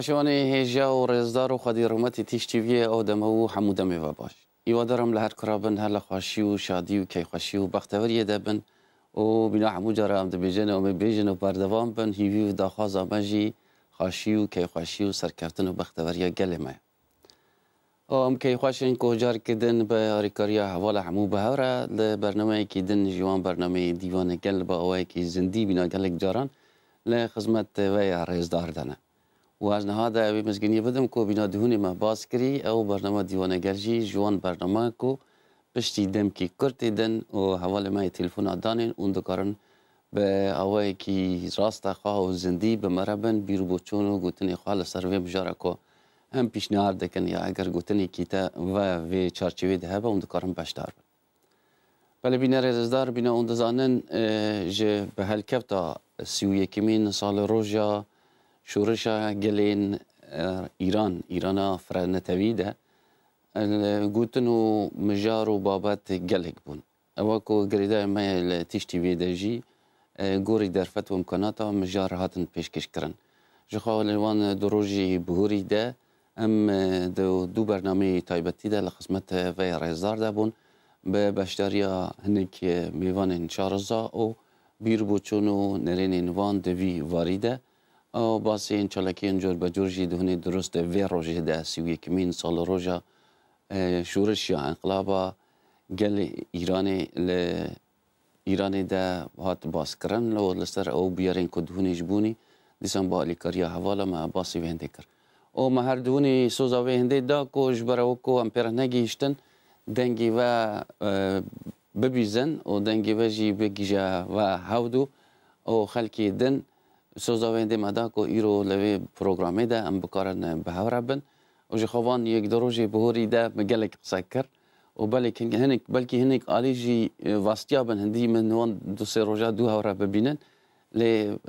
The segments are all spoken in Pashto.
تamaşavanê hêja û rêzdar û xwedî rûmetê tiştîviyê ew deme û hemû demê ve baş. Îwadarem li her kira bin her li xweşî û şadî û keyxweşî û bexteveriyê de bin û bîna hemû cara em dibêjin ew me bêjin û berdevam bin hîvî û daxwaza me jî xweşî û keyxweşî û serkeftin û bexteveriya gelê me ye. ئەم کەیخواشین کۆجارکردن بە یاریکاریە هەوا لە هەموو بەهرە لە بەرنمەیەکی دن ژیوان بەرنمەی دیوانەگەل بە ئەوەیەکی زندی بیناگەلێک جاران لە خزمەت وەیە ڕێزداردانە. و از نهاد اوی مزگینی بدم کو بینا دهونی ما باز کری او برنامه دیوانه گرجی جوان برنامه کو پشتی دم کی کرتی دن و حوال ما تلفون دانین اون دکارن به اوای کی راست خواه و زندی به مربن بیرو بچون و گوتنی خواه لسر وی بجارا کو هم پیشنهاد دکن یا اگر گوتنی کیتا و وی چارچوی ده با اون دکارن بشتار بن بله بینر رزدار بینا اون دزانن جه به هلکبتا سیویکمین سال روژا şورشا gelin ایران ایرانا فرنتوی ده گوتن و مجار و بابت گلک بون اوکو گریده ما تیشتی ویده جی گوری درفت و امکاناتا مجار هاتن پیشکش کرن جخوا لوان دروجی بهوری ده ام دو, دو برنامه تایبتی ده لخصمت وی رزار ده بون به بشتریا هنک میوان چارزا و بیر بوچون و نرین وان دوی واریده او basên çalekiyên corbecor jî hûnê durust de vê rojê de sî yekemîn salroja şûriş ya enqilaba gel Îranê li Îranê de hat baskirin li li ser ew biyarên ku hûnê ji bûnî dîsan ba alîkariya hevala me basî wê hindê kir. O me her hûnê soza wê hindê da ku ji ber we ku empêra negihîştin dengê ve bibîzin û dengê ve jî bigîje ve hewdû û xelkê din, созовенди мадако иро леве программеда ам бикарен беҳавра бин уже хован як дороже бҳорида мегалек қиса кир و بلکه هنگ بلکه هنگ آلیجی واستیابن هندی من وان دو سه روزه دو هوره ببینن ل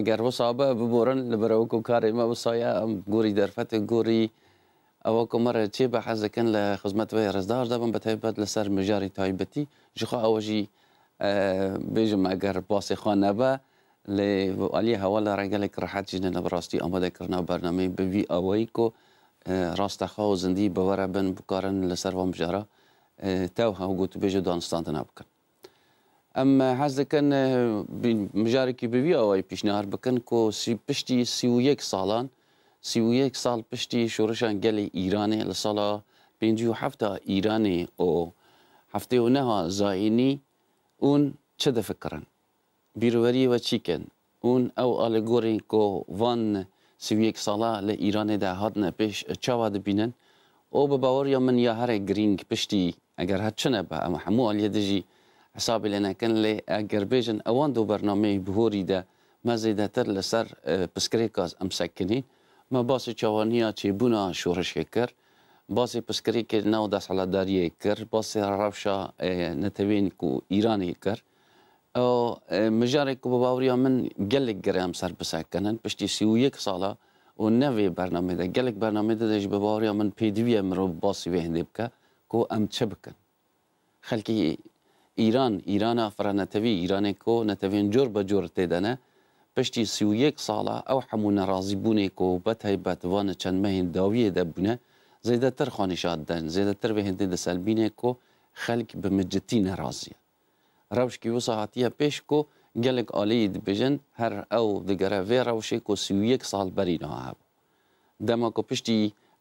اگر وصابه ببورن لبرو کو کاری ما وصایا گوری درفت گوری او کومره چې به حزه کن له خدمت وې رزدار دبم به تایبت لسر مجاری تایبتی جخه اوجی بجم اگر باسی خانه به با لی حواله رنگلک راحت جن نبراستی آماده کرنا برنامه به وی آوایی کو راستخا و زندی بوره بن بکارن لسر وام جارا تو ها گوت بجو دانستان نبکن اما حز کن مجاری که به وی آوایی پیشنهار بکن کو سی پشتی سی و یک سالان سی و یک سال پشتی شورشان گلی ایرانه لسالا پینجی و هفته ایرانی و هفته و نه زاینی اون چه فکرن بیروری و چیکن اون او آلگوری که وان سویک سالا ل ایران ده هاتن پیش چاوا دبینن او به باوریا من یا هر گرینگ پشتی اگر هات چنه با اما همو آلیه دجی حساب لنا کن لی اگر بیجن اوان دو برنامه بهوری ده مزیده تر لسر پسکریکاز امسکنی ما باسی چوانیا چی بونا شورش کرد باسی پسکری که نو دست علاداری کرد باسی روشا نتوین کو ایرانی کرد او مجارك باوريا من قلق قرام سر بسكنن بشتي سيويك صالة و نوی برنامه ده گلک برنامه ده دش بباریا من پیدوی امرو باسی به هندی بکه کو ام چه بکن خلکی ایران ایران افرا نتوی ایران کو نتوین جور بجور تیدنه پشتی سی و یک ساله او همو نرازی بونه کو بت هیبت وان چند مهین داویه ده بونه زیده تر خانشات دن زیده تر به هندی ده سلبینه کو خلک به مجتی نرازیه rewşekî wisa hatiye pêş ku gelek aliyî dibêjin her ew digere vê rewşê ku siyek sal berîna heb. Dema ku piştî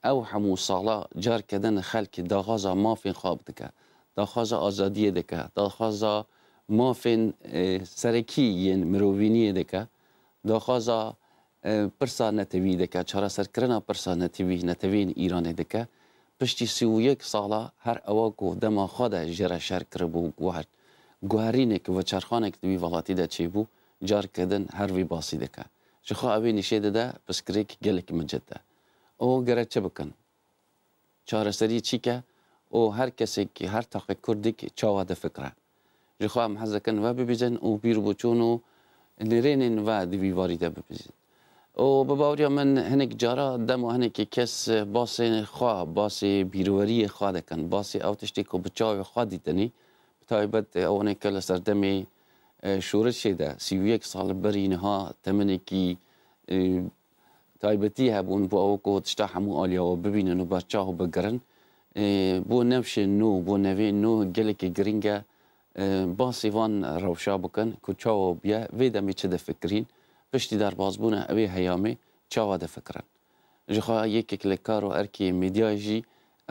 ew hemû sala carkedin xelkê daxwaza mafên xab dike, daxwaza azadiye dike, daxwaza mafên e, serekiyên mirovîniyê dike, daxwaza e, pirsa netewî dike, çareserkirina pirsa netewî netevên Îranê dike, piştî siyek sala her ewa ku dema xwe de jere şer kiribû guhert. گوهرینێک وە چرخانێک دوی وڵاتی دا چێ بوو جارکردن هەروی باسی دەکە ji xwe evê nîşê dide piskrêk gelekî min cid de O gerek çi bikin Çareserî çîke û her kesekî her taqe Kurdîk çawa difikre Ji xwa em hezkin ve bibîzin û bîr biçûn û nêrênên ve di vîvarî de bibîzin O bi bawriya min hinek cara dem û hinekî kes basên xwa basê bîrweriyê xwa dikin basê ew tiştî ku bi çavê xwa dîtinî taybet ewaneke li serdemê şûrişê de sî yek sal berî niha teminekî تایبەتی هەبوون بۆ ئەوە کۆ تشتا هەموو ئالیەوە ببینن و بەرچاو بگرن بۆ نەفشێن نو بۆ نەوێ نو گەلێکی گرنگە باسیوان ڕەوشا بکەن کو چاوە بیە وێ دەمی چه دەفکرین پشتی دەربازبوونە ئەوێ هەیامێ چاوا دەفکرن ژخوا یەکێک لە کار و ئەرکی میدیاژی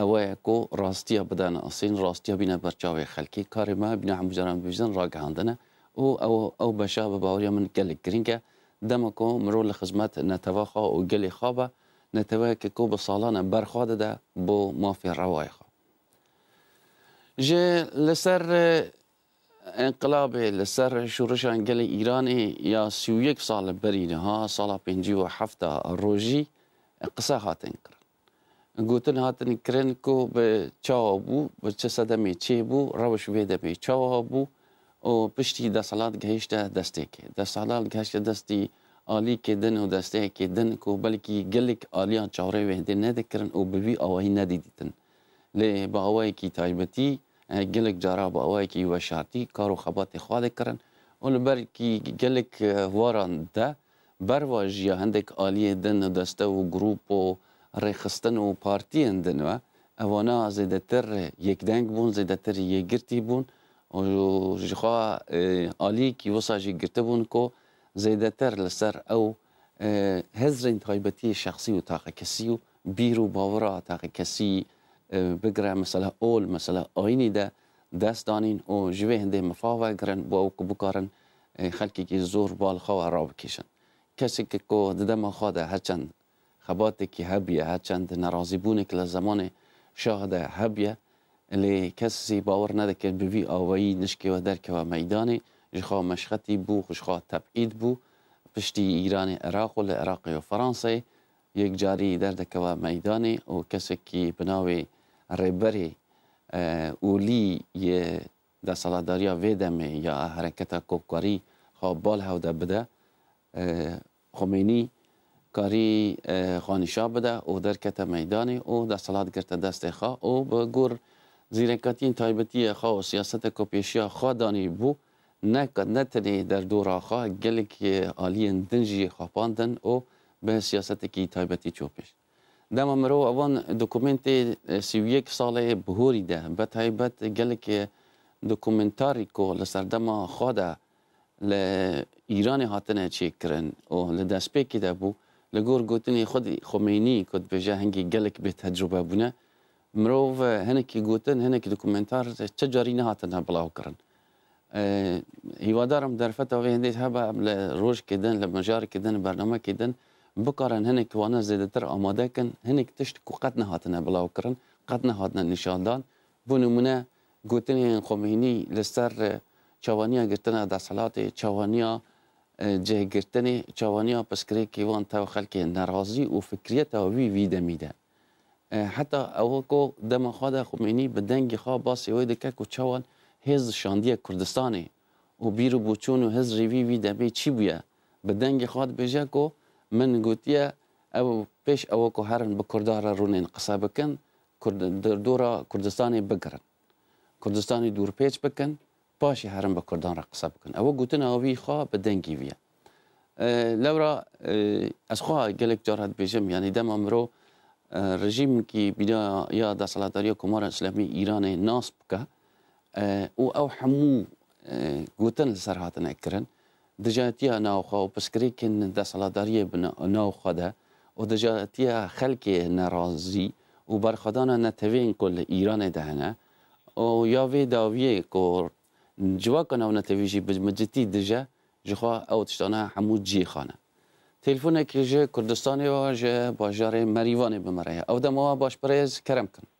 ئەوەیە کۆ ڕاستیە بدانە ئەسین ڕاستیە بینە بەرچاوی خەلکی کاری ما بنا هەموجاران بژن ڕاگەهاندنە و او او بشا بە باوریە من گەلێک گرنگە دەمە کۆ مرۆ لە خزمەت نەتەواخوا و گەلی خابە نەتەوەیەکە کۆ بە ساڵانە بەرخوا دەدا بۆ مافی ڕەوایخوا ژێ لسر انقلاب اه، لسر شوڕشان گەلی ئیرانی یا سویەک ساڵە بەرینەها ساڵا پێنجی و هەفتە ڕۆژی قسە هاتن کرد گوتن هاتن کرن کو به چاوا بوو بە چه سەدەمی چێ بوو ڕەوەش وێ دەبێ چاوا بوو و پشتی دەسەڵات گەهشتە دەستێکێ دەسەڵات گەشتە دەستی عالی کێدن و دەستەیەکێ دن و بەلکی گەلێک عالیان چاڕێ وێدێ نەدەکردن و بوی ئەوەی نەدیدن لێ بە ئەوەیەکی تایبەتی گەلک جارا بە ئەوەیەکی وەشارتی کار و خەباتی خوا دەکردن و لەبەرکی گەلک واران دە بەرواژە هەندێک عالیە دن و دەستە و گروپ و ڕێخستن و پارتیان دنوە ئەوانە زێدەتر یەکدەنگ بوون زێدەتر یەگرتی بوون ژخوا عالیکی وەساژی گرتە بوون کۆ زێدەتر لەسەر ئەو هەزرین تایبەتی شخصی و تاقەکەسی و بیر و باوەڕ تاقەکەسی بگرە مەسەلا ئۆل مەسەلا ئاینی دە دەستدانین و ژێ هەندێک مفاوەگرن بۆ ئەو بکارن خەلکێکی زۆر باڵخەوە ڕاوکیشن. کەسێکی کۆ ددەمە خوادا هەچەند خباtek ki hebye herçend nerazîbûnek li zemanê şah de hebye lê kesî bawer nedike bi vî awayî nişkê we derkewe meydanê ji xwa meşxetî bû xuşxwa tebîd bû piştî îranê Iraq û li Iraqê û Fransayê yek carî derdekewe meydanê û kesekî bi navê rêberê ûlî yê desaladariya vê demê ya hereketa kopkarî xwa bal hewde bide Xomênî کاری خانیشا بده او در کت میدان او در سلات گرت دست خوا او به گور زیرکتین تایبتی خوا و سیاست کپیشی خوا دانی بو نه نتنی در دورا خوا گلک آلی دنجی خواپاندن او به سیاست کی تایبتی چوپش دما مرو اوان دکومنت سی و یک سال بهوری ده به تایبت گلک دکومنتاری کو لسردما خوا ده ل ایران هاتنه چیکرن او ل دسپکی ده بو لەگۆر گوتنی خودی خۆمینی کت بێژە هەنگی گەلک بێت هەجوبە بوونە مرۆڤ هەنێکی گوتن هەنێکی دکومنتار چە جاری نەهاتەنە بڵاوکردن اه، هیوادارم دەرفەتەوە هەندێک هەبە لە ڕۆژکردن لە مەژارکردن بەرنەمەکردن بکارن هەنێک توانە زێدەتر ئامادەکەن هەنێک تشت و قەت نەهاتنە بڵاوکردن قەت نەهاتنە نیشاندان بۆ نمونە گوتنی خۆمینی لەسەر چاوانیا گرتنە دەسەلاتی چاوانیا جه گرتنی چوانی پسکری کی وان تا خلک ناراضی او فکریت او وی وی دمیده حتی او کو دم خدا خمینی به دنگ خوا باسی وی دکه کو چوان هز شاندی کردستانی او بیرو بوچون و هز ریوی وی دمی چی بویا به دنگ خوا بجه کو من گوتیه او پیش او کو هرن به کردار رونین قصه بکن کرد دورا کردستانی بگرن کردستانی دور پیچ بکن پاشی هەرم بە کوردان ڕقسە بکەن ئەوە گوتن ئەوی خوا بە دەنگی ویە لەورا ئەسخوا گەلێک جارات بێژم یانی دەما مرۆ ڕژیمکی بیدا یا دەسەڵاتداریە کومارە ئەسلەمی ئیرانێ ناس بکە و ئەو هەموو گوتن لەسەر هاتنەکردن دژاتیە ناوخوا و پسکرێکن دەسەڵاتداریە ناوخوادا و دژاتیە خەلکێ نەڕازی و بەرخدانە نەتەوێن کل لە ئیرانێ دەهەنە و یاوێ داویە کۆرت civakana ew netewî jî bi micitî dije ji xwe ew tiştana hemû ciyê xane. Têlfonekî ji Kurdistanê wa ji bajarê Merîvanê bimire. Ew dema başperez kerem kirin.